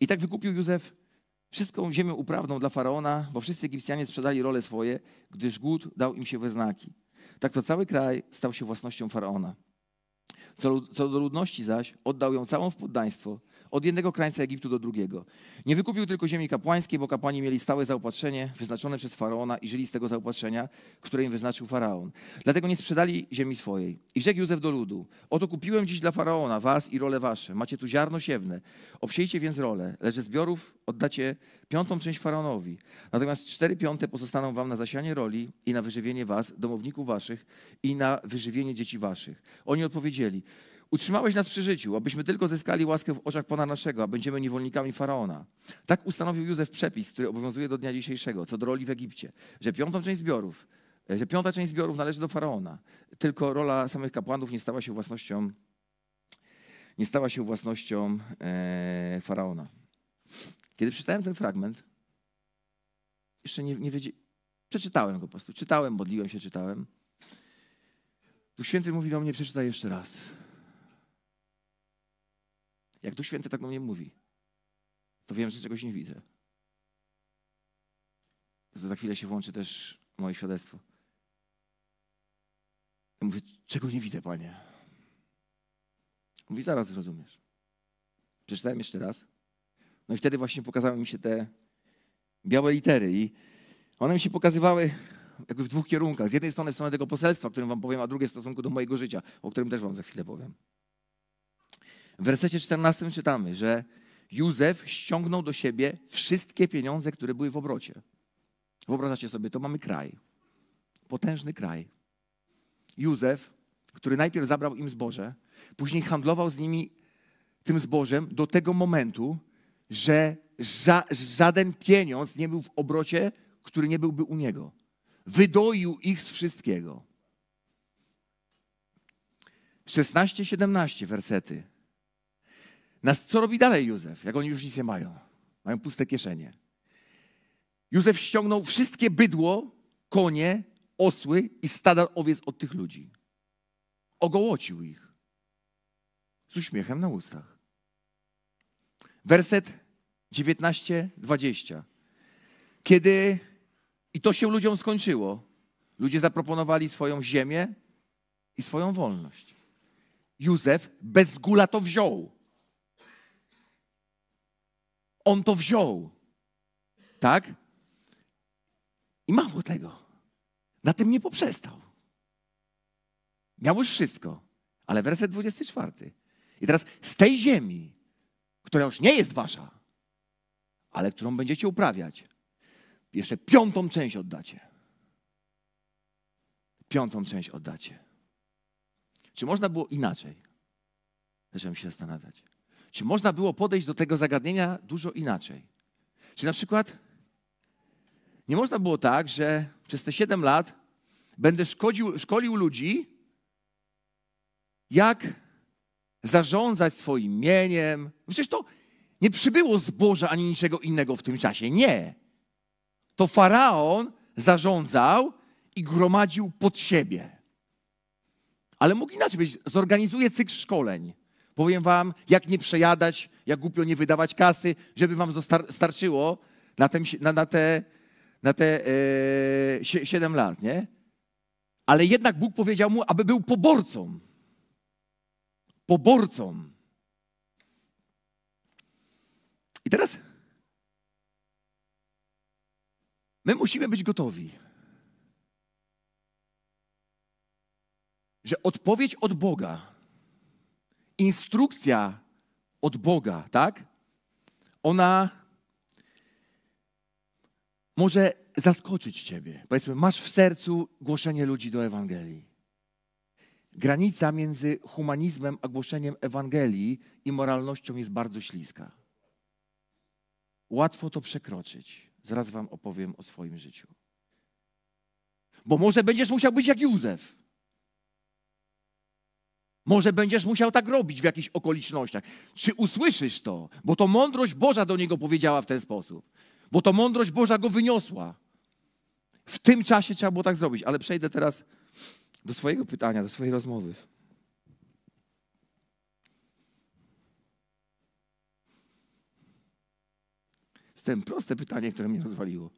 I tak wykupił Józef wszystką ziemię uprawną dla faraona, bo wszyscy Egipcjanie sprzedali role swoje, gdyż głód dał im się we znaki. Tak to cały kraj stał się własnością faraona. Co, co do ludności zaś, oddał ją całą w poddaństwo od jednego krańca Egiptu do drugiego. Nie wykupił tylko ziemi kapłańskiej, bo kapłani mieli stałe zaopatrzenie wyznaczone przez faraona i żyli z tego zaopatrzenia, które im wyznaczył faraon. Dlatego nie sprzedali ziemi swojej. I rzekł Józef do ludu: Oto kupiłem dziś dla faraona was i role wasze. Macie tu ziarno siewne. Obsiejcie więc role, lecz ze zbiorów oddacie piątą część faraonowi. Natomiast cztery piąte pozostaną wam na zasianie roli i na wyżywienie was, domowników waszych i na wyżywienie dzieci waszych. Oni odpowiedzieli: Utrzymałeś nas przy życiu, abyśmy tylko zyskali łaskę w oczach Pana naszego, a będziemy niewolnikami Faraona. Tak ustanowił Józef przepis, który obowiązuje do dnia dzisiejszego, co do roli w Egipcie, że piątą część zbiorów, e, że piąta część zbiorów należy do Faraona. Tylko rola samych kapłanów nie stała się własnością, nie stała się własnością e, Faraona. Kiedy przeczytałem ten fragment, jeszcze nie, nie wiedziałem, przeczytałem go po prostu. Czytałem, modliłem się, czytałem. Tu Święty mówi do mnie, przeczytaj jeszcze raz. Jak Duch Święty tak do mnie mówi, to wiem, że czegoś nie widzę. To za chwilę się włączy też moje świadectwo. Ja mówię, czego nie widzę, panie? Mówi, zaraz zrozumiesz. Przeczytałem jeszcze raz. No i wtedy właśnie pokazały mi się te białe litery i one mi się pokazywały jakby w dwóch kierunkach. Z jednej strony w stronę tego poselstwa, o którym wam powiem, a drugie w stosunku do mojego życia, o którym też wam za chwilę powiem. W wersecie 14 czytamy, że Józef ściągnął do siebie wszystkie pieniądze, które były w obrocie. Wyobrażacie sobie, to mamy kraj. Potężny kraj. Józef, który najpierw zabrał im zboże, później handlował z nimi tym zbożem do tego momentu, że ża żaden pieniądz nie był w obrocie, który nie byłby u niego. Wydoił ich z wszystkiego. 16-17 wersety nas, co robi dalej Józef, jak oni już nic nie mają? Mają puste kieszenie. Józef ściągnął wszystkie bydło, konie, osły i stada owiec od tych ludzi. Ogołocił ich z uśmiechem na ustach. Werset 19-20. Kiedy i to się ludziom skończyło, ludzie zaproponowali swoją ziemię i swoją wolność. Józef bez gula to wziął on to wziął. Tak? I mało tego. Na tym nie poprzestał. Miał już wszystko. Ale werset 24. I teraz z tej ziemi, która już nie jest wasza, ale którą będziecie uprawiać, jeszcze piątą część oddacie. Piątą część oddacie. Czy można było inaczej? Zacząłem się zastanawiać. Czy można było podejść do tego zagadnienia dużo inaczej? Czy na przykład nie można było tak, że przez te 7 lat będę szkodził, szkolił ludzi, jak zarządzać swoim mieniem. Przecież to nie przybyło zboża ani niczego innego w tym czasie. Nie. To faraon zarządzał i gromadził pod siebie. Ale mógł inaczej być. Zorganizuje cykl szkoleń. Powiem wam, jak nie przejadać, jak głupio nie wydawać kasy, żeby wam starczyło na, na, na te, na te e, 7 lat, nie? Ale jednak Bóg powiedział mu, aby był poborcą. Poborcą. I teraz my musimy być gotowi, że odpowiedź od Boga instrukcja od Boga, tak? Ona może zaskoczyć ciebie. Powiedzmy, masz w sercu głoszenie ludzi do Ewangelii. Granica między humanizmem a głoszeniem Ewangelii i moralnością jest bardzo śliska. Łatwo to przekroczyć. Zaraz wam opowiem o swoim życiu. Bo może będziesz musiał być jak Józef. Może będziesz musiał tak robić w jakichś okolicznościach. Czy usłyszysz to? Bo to mądrość Boża do niego powiedziała w ten sposób. Bo to mądrość Boża go wyniosła. W tym czasie trzeba było tak zrobić. Ale przejdę teraz do swojego pytania, do swojej rozmowy. tym proste pytanie, które mnie rozwaliło.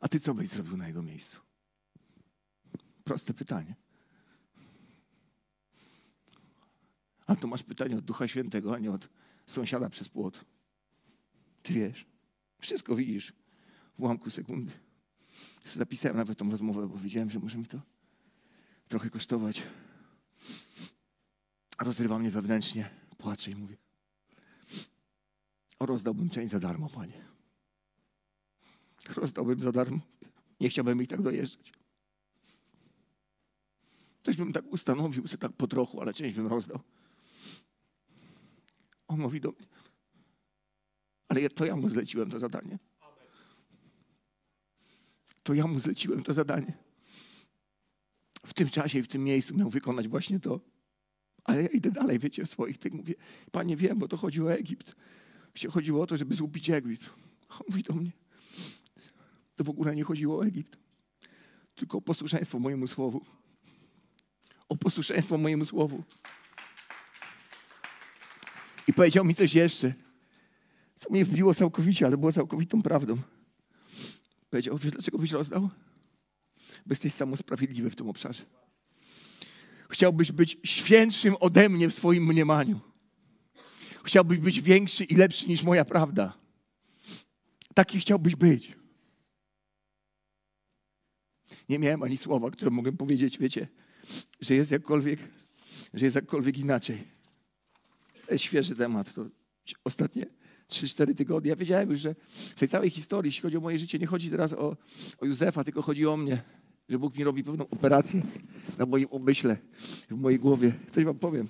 A ty co byś zrobił na jego miejscu? Proste pytanie. A to masz pytanie od Ducha Świętego, a nie od sąsiada przez płot. Ty wiesz, wszystko widzisz w ułamku sekundy. Zapisałem nawet tą rozmowę, bo wiedziałem, że może mi to trochę kosztować. Rozrywa mnie wewnętrznie, płaczę i mówię. rozdałbym część za darmo, panie. Rozdałbym za darmo. Nie chciałbym ich tak dojeżdżać. Też bym tak ustanowił, sobie tak po trochu, ale część bym rozdał. On mówi do mnie. Ale to ja mu zleciłem to zadanie. To ja mu zleciłem to zadanie. W tym czasie i w tym miejscu miał wykonać właśnie to. Ale ja idę dalej, wiecie, w swoich tych tak mówię. Panie, wiem, bo to chodzi o Egipt. Chodziło o to, żeby złupić Egipt. On mówi do mnie. To w ogóle nie chodziło o Egipt. Tylko o posłuszeństwo mojemu słowu o posłuszeństwo mojemu słowu. I powiedział mi coś jeszcze, co mnie wbiło całkowicie, ale było całkowitą prawdą. Powiedział, wiesz dlaczego byś rozdał? Bo jesteś samosprawiedliwy w tym obszarze. Chciałbyś być świętszym ode mnie w swoim mniemaniu. Chciałbyś być większy i lepszy niż moja prawda. Taki chciałbyś być. Nie miałem ani słowa, które mogłem powiedzieć, wiecie, że jest jakkolwiek, że jest jakkolwiek inaczej. To jest świeży temat. To ostatnie 3-4 tygodnie. Ja wiedziałem już, że w tej całej historii, jeśli chodzi o moje życie, nie chodzi teraz o, o Józefa, tylko chodzi o mnie. Że Bóg mi robi pewną operację na moim umyśle, w mojej głowie. Coś wam powiem.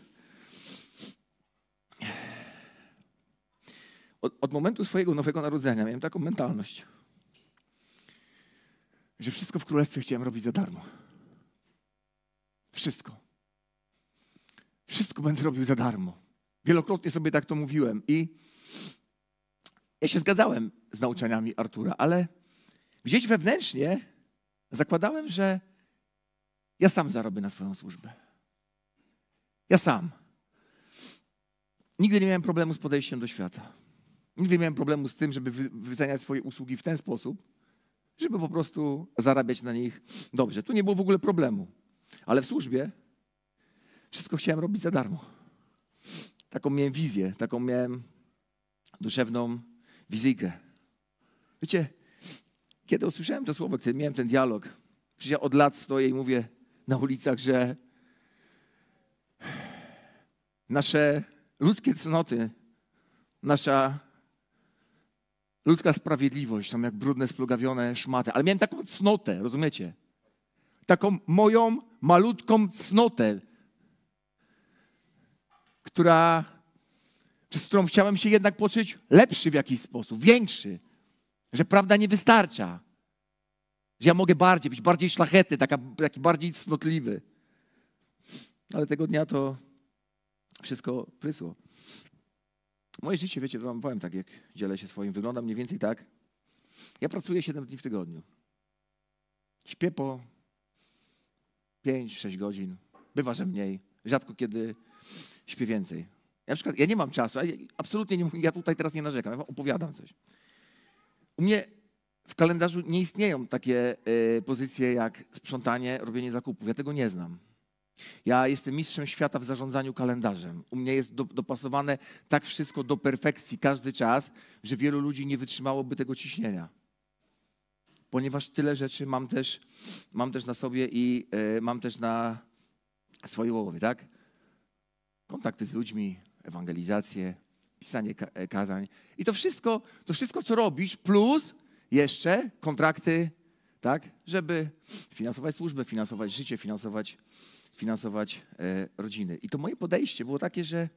Od, od momentu swojego nowego narodzenia miałem taką mentalność, że wszystko w królestwie chciałem robić za darmo. Wszystko. Wszystko będę robił za darmo. Wielokrotnie sobie tak to mówiłem i ja się zgadzałem z nauczaniami Artura, ale gdzieś wewnętrznie zakładałem, że ja sam zarobię na swoją służbę. Ja sam. Nigdy nie miałem problemu z podejściem do świata. Nigdy nie miałem problemu z tym, żeby wyceniać swoje usługi w ten sposób, żeby po prostu zarabiać na nich dobrze. Tu nie było w ogóle problemu. Ale w służbie wszystko chciałem robić za darmo. Taką miałem wizję, taką miałem duszewną wizyjkę. Wiecie, kiedy usłyszałem to słowo, kiedy miałem ten dialog, przecież ja od lat stoję i mówię na ulicach, że nasze ludzkie cnoty, nasza ludzka sprawiedliwość tam jak brudne, splugawione szmaty. Ale miałem taką cnotę, rozumiecie? taką moją malutką cnotę, która, przez którą chciałem się jednak poczuć lepszy w jakiś sposób, większy, że prawda nie wystarcza, że ja mogę bardziej być bardziej szlachetny, taka, taki bardziej cnotliwy. Ale tego dnia to wszystko prysło. Moje życie, wiecie, wam powiem tak, jak dzielę się swoim, wygląda mniej więcej tak. Ja pracuję 7 dni w tygodniu. Śpię po 5-6 godzin. Bywa, że mniej. Rzadko kiedy śpię więcej. Ja na przykład, ja nie mam czasu, absolutnie nie, ja tutaj teraz nie narzekam, ja wam opowiadam coś. U mnie w kalendarzu nie istnieją takie e, pozycje jak sprzątanie, robienie zakupów. Ja tego nie znam. Ja jestem mistrzem świata w zarządzaniu kalendarzem. U mnie jest dopasowane tak wszystko do perfekcji każdy czas, że wielu ludzi nie wytrzymałoby tego ciśnienia ponieważ tyle rzeczy mam też, mam też na sobie i y, mam też na swojej głowie, tak? Kontakty z ludźmi, ewangelizację, pisanie e, kazań. I to wszystko, to wszystko, co robisz, plus jeszcze kontrakty, tak? Żeby finansować służbę, finansować życie, finansować, finansować y, rodziny. I to moje podejście było takie, że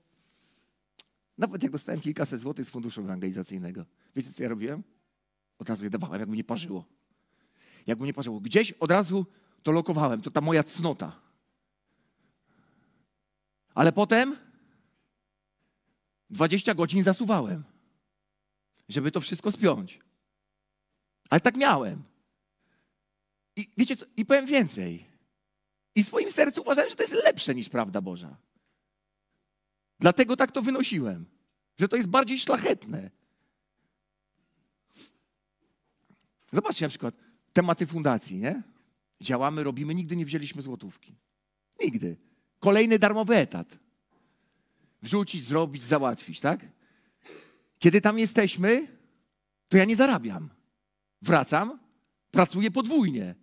nawet jak dostałem kilkaset złotych z funduszu ewangelizacyjnego, wiecie co ja robiłem? Od razu je dawałem, jakby nie parzyło. Jakbym nie patrzył gdzieś, od razu to lokowałem. To ta moja cnota. Ale potem 20 godzin zasuwałem, żeby to wszystko spiąć. Ale tak miałem. I wiecie co? I powiem więcej. I w swoim sercu uważałem, że to jest lepsze niż prawda Boża. Dlatego tak to wynosiłem, że to jest bardziej szlachetne. Zobaczcie na przykład, tematy fundacji, nie? Działamy, robimy, nigdy nie wzięliśmy złotówki. Nigdy. Kolejny darmowy etat. Wrzucić, zrobić, załatwić, tak? Kiedy tam jesteśmy, to ja nie zarabiam. Wracam, pracuję podwójnie.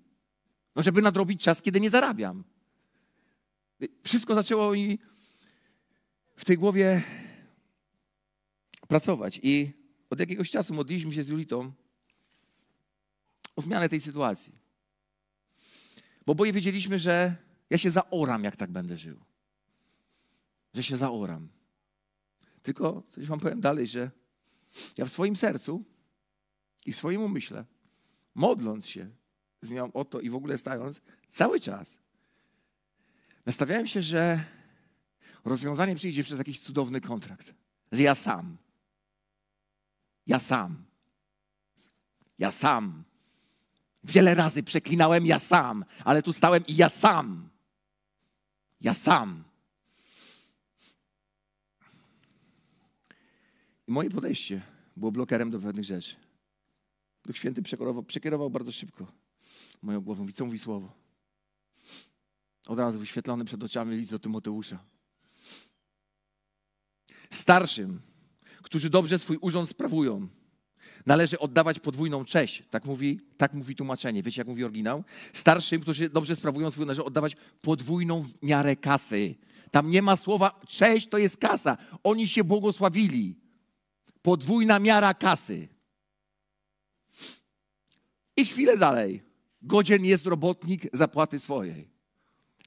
No, żeby nadrobić czas, kiedy nie zarabiam. Wszystko zaczęło mi w tej głowie pracować. I od jakiegoś czasu modliliśmy się z Julitą o zmianę tej sytuacji. Bo oboje wiedzieliśmy, że ja się zaoram, jak tak będę żył. Że się zaoram. Tylko coś wam powiem dalej, że ja w swoim sercu i w swoim umyśle, modląc się z nią o to i w ogóle stając, cały czas nastawiałem się, że rozwiązanie przyjdzie przez jakiś cudowny kontrakt. Że ja sam. Ja sam. Ja sam. Wiele razy przeklinałem ja sam, ale tu stałem i ja sam. Ja sam. I moje podejście było blokerem do pewnych rzeczy. Duch Święty przekierował, bardzo szybko moją głową. I mówi słowo? Od razu wyświetlony przed oczami list do Tymoteusza. Starszym, którzy dobrze swój urząd sprawują, należy oddawać podwójną cześć. Tak mówi, tak mówi tłumaczenie. Wiecie, jak mówi oryginał? Starszym, którzy dobrze sprawują swój, należy oddawać podwójną miarę kasy. Tam nie ma słowa cześć, to jest kasa. Oni się błogosławili. Podwójna miara kasy. I chwilę dalej. Godzien jest robotnik zapłaty swojej.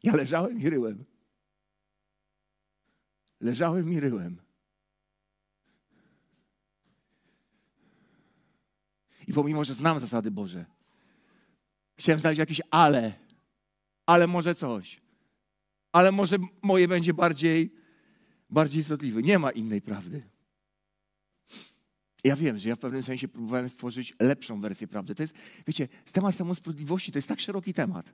Ja leżałem i ryłem. Leżałem i ryłem. I pomimo, że znam zasady Boże, chciałem znaleźć jakieś ale, ale może coś, ale może moje będzie bardziej, bardziej istotliwe. Nie ma innej prawdy. Ja wiem, że ja w pewnym sensie próbowałem stworzyć lepszą wersję prawdy. To jest, wiecie, temat samosprawiedliwości to jest tak szeroki temat.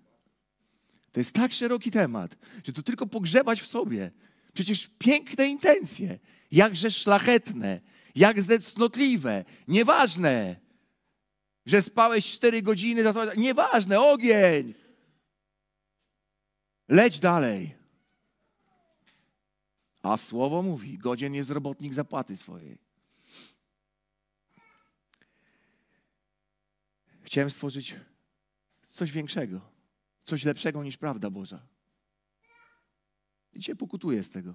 To jest tak szeroki temat, że to tylko pogrzebać w sobie. Przecież piękne intencje, jakże szlachetne, jak cnotliwe, nieważne że spałeś cztery godziny, zasłałeś... nieważne, ogień. Leć dalej. A słowo mówi, godzien jest robotnik zapłaty swojej. Chciałem stworzyć coś większego, coś lepszego niż prawda Boża. I dzisiaj pokutuję z tego.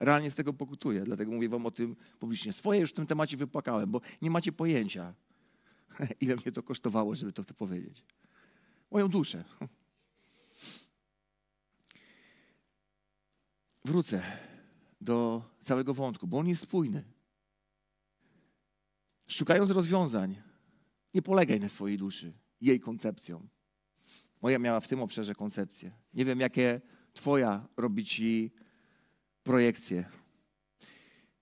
Realnie z tego pokutuję, dlatego mówię wam o tym publicznie. Swoje już w tym temacie wypłakałem, bo nie macie pojęcia, Ile mnie to kosztowało, żeby to, to powiedzieć? Moją duszę. Wrócę do całego wątku, bo on jest spójny. Szukając rozwiązań, nie polegaj na swojej duszy, jej koncepcją. Moja miała w tym obszarze koncepcję. Nie wiem, jakie Twoja robi Ci projekcje.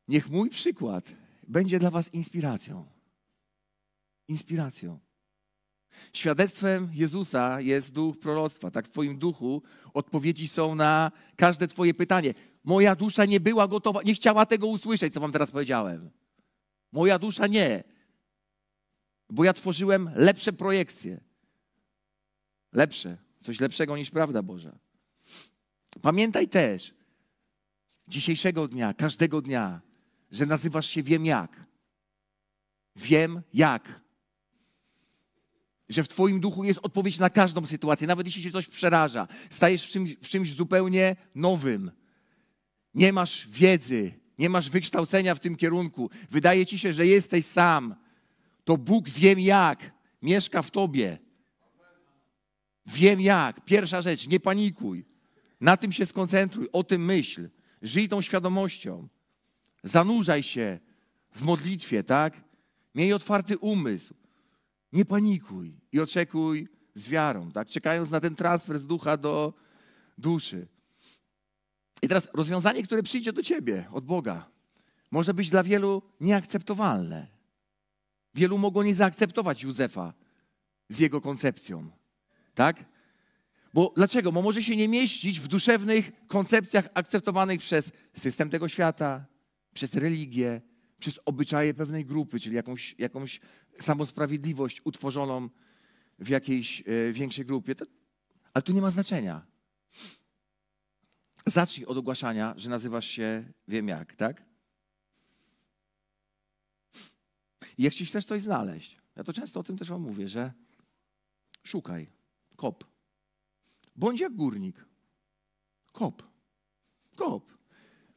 Niech mój przykład będzie dla Was inspiracją inspiracją. Świadectwem Jezusa jest duch proroctwa. Tak w Twoim duchu odpowiedzi są na każde Twoje pytanie. Moja dusza nie była gotowa, nie chciała tego usłyszeć, co Wam teraz powiedziałem. Moja dusza nie, bo ja tworzyłem lepsze projekcje. Lepsze, coś lepszego niż prawda Boża. Pamiętaj też dzisiejszego dnia, każdego dnia, że nazywasz się wiem jak. Wiem jak że w Twoim duchu jest odpowiedź na każdą sytuację, nawet jeśli się coś przeraża. Stajesz w czymś, w czymś zupełnie nowym. Nie masz wiedzy, nie masz wykształcenia w tym kierunku. Wydaje Ci się, że jesteś sam. To Bóg wiem jak, mieszka w Tobie. Wiem jak. Pierwsza rzecz, nie panikuj. Na tym się skoncentruj, o tym myśl. Żyj tą świadomością. Zanurzaj się w modlitwie, tak? Miej otwarty umysł. Nie panikuj i oczekuj z wiarą, tak? czekając na ten transfer z ducha do duszy. I teraz rozwiązanie, które przyjdzie do ciebie od Boga, może być dla wielu nieakceptowalne. Wielu mogło nie zaakceptować Józefa z jego koncepcją, tak? Bo dlaczego? Bo może się nie mieścić w duszewnych koncepcjach akceptowanych przez system tego świata, przez religię, przez obyczaje pewnej grupy, czyli jakąś, jakąś samą sprawiedliwość utworzoną w jakiejś e, większej grupie. Ale tu nie ma znaczenia. Zacznij od ogłaszania, że nazywasz się wiem jak, tak? I jeśli chcesz coś znaleźć, ja to często o tym też wam mówię, że szukaj, kop. Bądź jak górnik. Kop. Kop.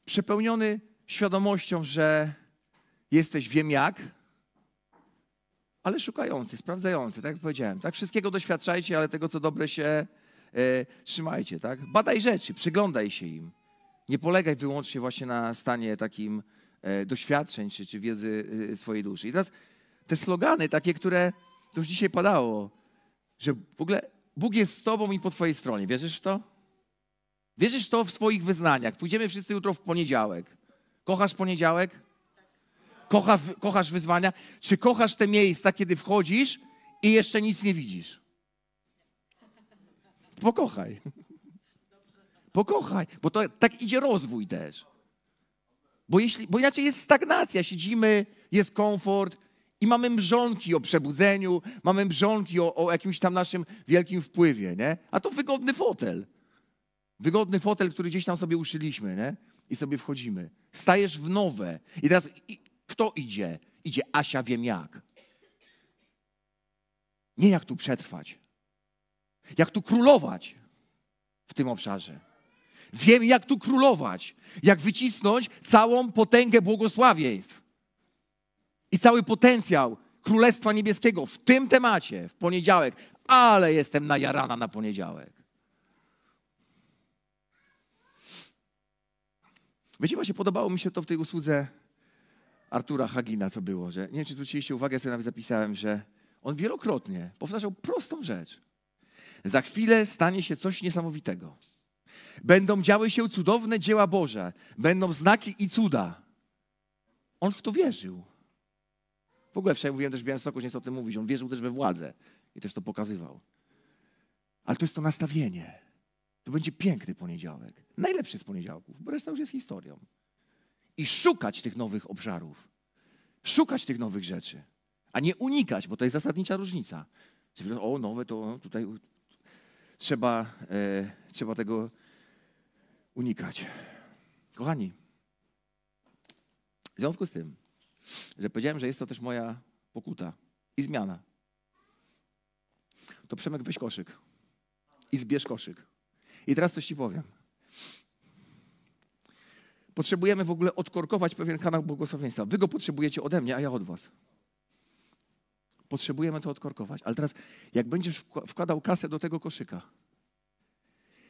Przepełniony świadomością, że jesteś wiem jak, ale szukający, sprawdzający, tak jak powiedziałem. Tak? Wszystkiego doświadczajcie, ale tego, co dobre się e, trzymajcie. Tak? Badaj rzeczy, przyglądaj się im. Nie polegaj wyłącznie właśnie na stanie takim y, doświadczeń czy, czy wiedzy e, swojej duszy. I teraz te slogany takie, które to już dzisiaj padało, że w ogóle Bóg jest z tobą i po twojej stronie. Wierzysz w to? Wierzysz w to w swoich wyznaniach. Pójdziemy wszyscy jutro w poniedziałek. Kochasz poniedziałek? Kocha, kochasz wyzwania? Czy kochasz te miejsca, kiedy wchodzisz i jeszcze nic nie widzisz? Pokochaj. Pokochaj, bo to, tak idzie rozwój też. Bo, jeśli, bo inaczej jest stagnacja. Siedzimy, jest komfort i mamy mrzonki o przebudzeniu, mamy mrzonki o, o jakimś tam naszym wielkim wpływie, nie? A to wygodny fotel. Wygodny fotel, który gdzieś tam sobie uszyliśmy, nie? I sobie wchodzimy. Stajesz w nowe. I teraz kto idzie? Idzie Asia, wiem jak. Nie jak tu przetrwać. Jak tu królować w tym obszarze. Wiem, jak tu królować. Jak wycisnąć całą potęgę błogosławieństw i cały potencjał Królestwa Niebieskiego w tym temacie w poniedziałek. Ale jestem najarana na poniedziałek. Wiecie, właśnie podobało mi się to w tej usłudze Artura Hagina, co było, że nie wiem, czy zwróciliście uwagę, sobie nawet zapisałem, że on wielokrotnie powtarzał prostą rzecz. Za chwilę stanie się coś niesamowitego. Będą działy się cudowne dzieła Boże, będą znaki i cuda. On w to wierzył. W ogóle wczoraj mówiłem też w Białymstoku, że nie chcę o tym mówić, on wierzył też we władzę i też to pokazywał. Ale to jest to nastawienie. To będzie piękny poniedziałek. Najlepszy z poniedziałków, bo reszta już jest historią i szukać tych nowych obszarów, szukać tych nowych rzeczy, a nie unikać, bo to jest zasadnicza różnica. Czyli, o, nowe to no, tutaj trzeba, e, trzeba tego unikać. Kochani, w związku z tym, że powiedziałem, że jest to też moja pokuta i zmiana, to Przemek weź koszyk i zbierz koszyk. I teraz coś ci powiem. Potrzebujemy w ogóle odkorkować pewien kanał błogosławieństwa. Wy go potrzebujecie ode mnie, a ja od was. Potrzebujemy to odkorkować. Ale teraz, jak będziesz wkładał kasę do tego koszyka,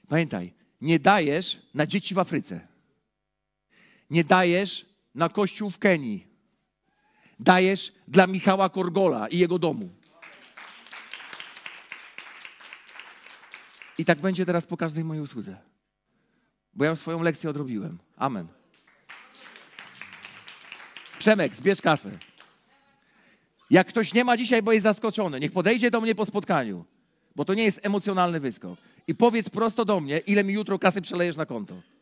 pamiętaj, nie dajesz na dzieci w Afryce. Nie dajesz na kościół w Kenii. Dajesz dla Michała Korgola i jego domu. I tak będzie teraz po każdej mojej usłudze. Bo ja już swoją lekcję odrobiłem. Amen. Przemek, zbierz kasę. Jak ktoś nie ma dzisiaj, bo jest zaskoczony, niech podejdzie do mnie po spotkaniu, bo to nie jest emocjonalny wyskok. I powiedz prosto do mnie, ile mi jutro kasy przelejesz na konto.